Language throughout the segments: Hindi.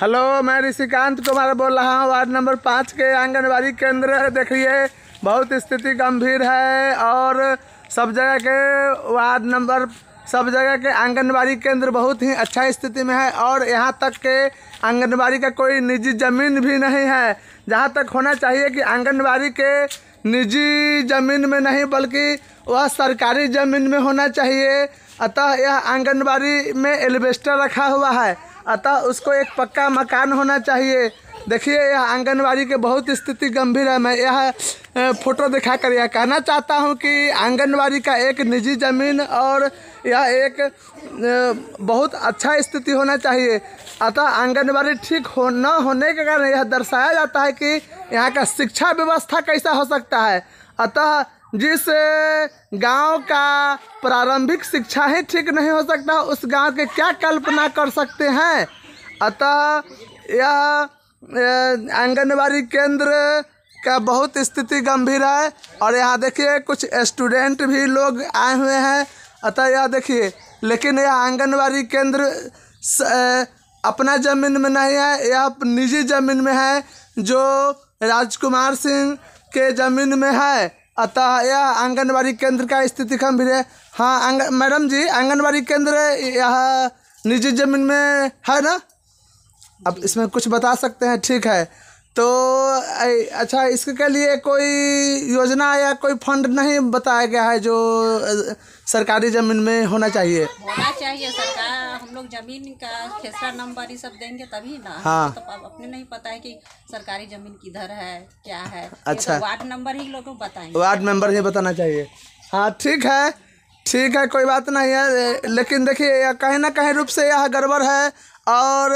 हेलो मैं ऋषिकांत कुमार बोल रहा हूँ वार्ड नंबर पाँच के आंगनबाड़ी केंद्र देखिए बहुत स्थिति गंभीर है और सब जगह के वार्ड नंबर सब जगह के आंगनबाड़ी केंद्र बहुत ही अच्छा स्थिति में है और यहाँ तक के आंगनबाड़ी का कोई निजी ज़मीन भी नहीं है जहाँ तक होना चाहिए कि आंगनबाड़ी के निजी ज़मीन में नहीं बल्कि वह सरकारी ज़मीन में होना चाहिए अतः यह आंगनबाड़ी में एलिवेस्टर रखा हुआ है अतः उसको एक पक्का मकान होना चाहिए देखिए यह आंगनवाड़ी की बहुत स्थिति गंभीर है मैं यह फोटो दिखा कर यह कहना चाहता हूँ कि आंगनवाड़ी का एक निजी ज़मीन और यह एक बहुत अच्छा स्थिति होना चाहिए अतः आंगनबाड़ी ठीक हो न होने के कारण यह दर्शाया जाता है कि यहाँ का शिक्षा व्यवस्था कैसा हो सकता है अतः जिस गांव का प्रारंभिक शिक्षा ही ठीक नहीं हो सकता उस गांव के क्या कल्पना कर सकते हैं अतः यह आंगनबाड़ी केंद्र का बहुत स्थिति गंभीर है और यहाँ देखिए कुछ स्टूडेंट भी लोग आए हुए हैं अतः यह देखिए लेकिन यह आंगनबाड़ी केंद्र स, अपना ज़मीन में नहीं है यह निजी ज़मीन में है जो राजकुमार सिंह के ज़मीन में है अतः यह आंगनबाड़ी केंद्र का स्थिति गंभीर है हाँ मैडम जी आंगनबाड़ी केंद्र यह निजी जमीन में है ना अब इसमें कुछ बता सकते हैं ठीक है तो अच्छा इसके लिए कोई योजना या कोई फंड नहीं बताया गया है जो सरकारी ज़मीन में होना चाहिए होना चाहिए सरकार हम लोग ज़मीन का खेसरा नंबर ये सब देंगे तभी ना हाँ तो अपने नहीं पता है कि सरकारी ज़मीन किधर है क्या है तो अच्छा तो वार्ड नंबर ही लोगों को बताएंगे वार्ड मेंबर ही बताना चाहिए हाँ ठीक है ठीक है कोई बात नहीं है लेकिन देखिए कहीं ना कहीं रूप से यह गड़बड़ है और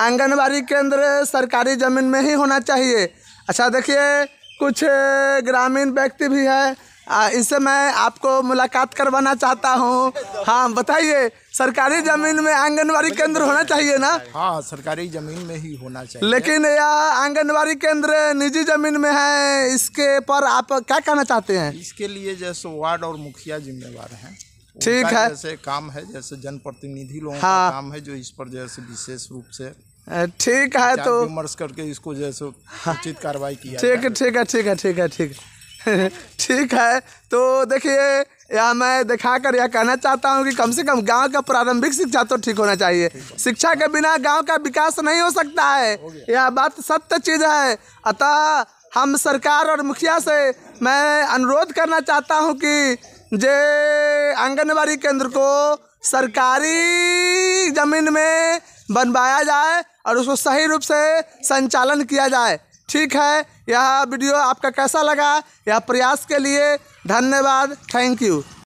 आंगनबाड़ी केंद्र सरकारी ज़मीन में ही होना चाहिए अच्छा देखिए कुछ ग्रामीण व्यक्ति भी है इससे मैं आपको मुलाकात करवाना चाहता हूँ हाँ बताइए सरकारी जमीन में आंगनबाड़ी केंद्र होना चाहिए ना हाँ सरकारी जमीन में ही होना चाहिए लेकिन यह आंगनबाड़ी केंद्र निजी जमीन में है इसके पर आप क्या कहना चाहते हैं इसके लिए जैसे वार्ड और मुखिया जिम्मेवार हैं ठीक है जैसे काम है जैसे जनप्रतिनिधि लोगों हाँ। का काम है जो इस पर जैसे विशेष रूप से ठीक है तो विमर्श करके इसको जैसे उचित कार्रवाई की ठीक है ठीक है ठीक है ठीक है ठीक है ठीक है तो देखिए या मैं दिखाकर यह कहना चाहता हूँ कि कम से कम गांव का प्रारंभिक शिक्षा तो ठीक होना चाहिए शिक्षा के बिना गांव का विकास नहीं हो सकता है यह बात सत्य चीज़ है अतः हम सरकार और मुखिया से मैं अनुरोध करना चाहता हूँ कि जे आंगनबाड़ी केंद्र को सरकारी ज़मीन में बनवाया जाए और उसको सही रूप से संचालन किया जाए ठीक है यह वीडियो आपका कैसा लगा यह प्रयास के लिए धन्यवाद थैंक यू